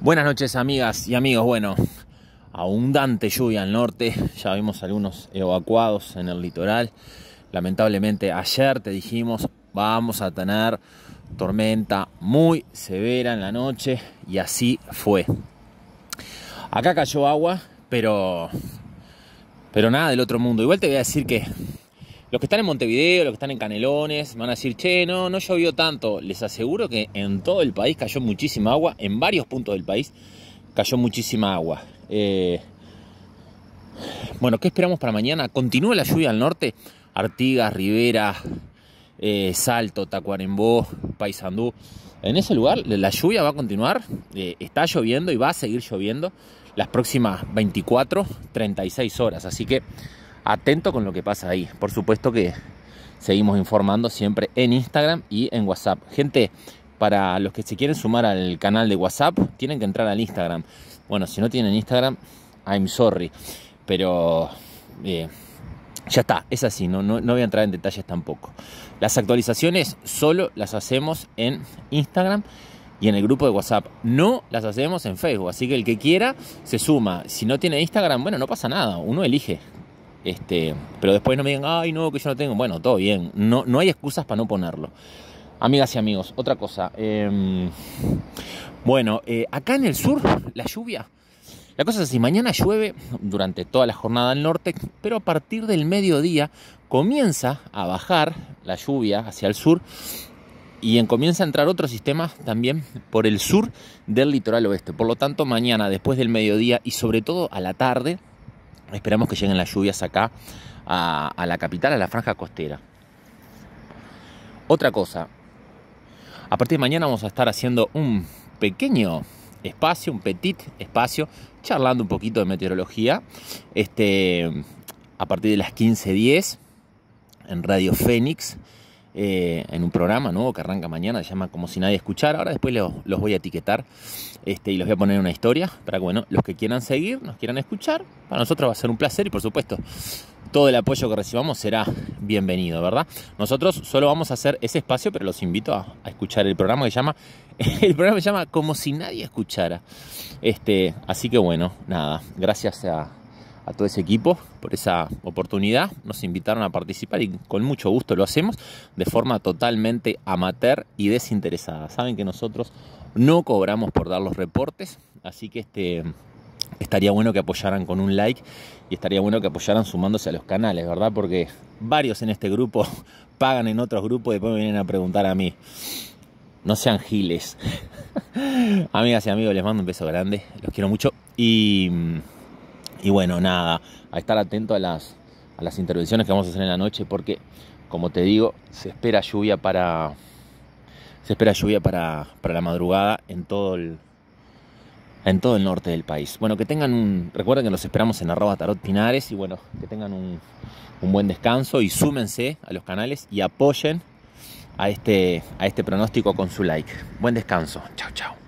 Buenas noches amigas y amigos. Bueno, abundante lluvia al norte. Ya vimos algunos evacuados en el litoral. Lamentablemente ayer te dijimos vamos a tener tormenta muy severa en la noche y así fue. Acá cayó agua, pero pero nada del otro mundo. Igual te voy a decir que los que están en Montevideo, los que están en Canelones, van a decir, che, no, no llovió tanto. Les aseguro que en todo el país cayó muchísima agua, en varios puntos del país cayó muchísima agua. Eh, bueno, ¿qué esperamos para mañana? Continúa la lluvia al norte, Artigas, Rivera, eh, Salto, Tacuarembó, Paysandú. En ese lugar la lluvia va a continuar, eh, está lloviendo y va a seguir lloviendo las próximas 24, 36 horas. Así que atento con lo que pasa ahí. Por supuesto que seguimos informando siempre en Instagram y en WhatsApp. Gente, para los que se quieren sumar al canal de WhatsApp, tienen que entrar al Instagram. Bueno, si no tienen Instagram, I'm sorry. Pero eh, ya está, es así, no, no, voy a entrar en detalles tampoco. Las actualizaciones solo las hacemos en Instagram y en el grupo de WhatsApp. No las hacemos en Facebook, así que el que quiera se suma. Si no tiene Instagram, bueno, no pasa nada, uno elige. Este, pero después no me digan, ay, no, que yo no tengo. Bueno, todo bien. No, no hay excusas para no ponerlo. Amigas y amigos, otra cosa. Em, bueno, eh, acá en el sur, la lluvia. La cosa es así, mañana llueve durante toda la jornada al norte, pero a partir del mediodía comienza a bajar la lluvia hacia el sur y en comienza a entrar otro sistema también por el sur del litoral oeste. Por lo tanto, mañana, después del mediodía y sobre todo a la tarde, Esperamos que lleguen las lluvias acá a, la capital, a la franja costera. Otra cosa, a partir de mañana vamos a estar haciendo un pequeño espacio, un petit espacio, charlando un poquito de meteorología. Este, a partir de las 15.10 en Radio Fénix. Eh, en un programa nuevo que arranca mañana, se llama Como si nadie escuchara. Ahora después los, voy a etiquetar este, y los voy a poner en una historia para que, bueno, los que quieran seguir, nos quieran escuchar, para nosotros va a ser un placer y por supuesto todo el apoyo que recibamos será bienvenido, ¿verdad? Nosotros solo vamos a hacer ese espacio, pero los invito a, escuchar el programa que llama el programa se llama Como si nadie escuchara. Este, así que bueno, nada, gracias a a todo ese equipo por esa oportunidad. Nos invitaron a participar y con mucho gusto lo hacemos de forma totalmente amateur y desinteresada. Saben que nosotros no cobramos por dar los reportes, así que este, estaría bueno que apoyaran con un like y estaría bueno que apoyaran sumándose a los canales, ¿verdad? Porque varios en este grupo pagan en otros grupos y después me vienen a preguntar a mí. No sean giles. Amigas y amigos, les mando un beso grande, los quiero mucho y... Mm, y bueno, nada, a estar atento a las, las intervenciones que vamos a hacer en la noche porque, como te digo, se espera lluvia para, se espera lluvia para, la madrugada en todo el, en todo el norte del país. Bueno, que tengan un. Recuerden que los esperamos en arroba tarot pinares y bueno, que tengan un, buen descanso y súmense a los canales y apoyen a este, a este pronóstico con su like. Buen descanso. Chao, chao.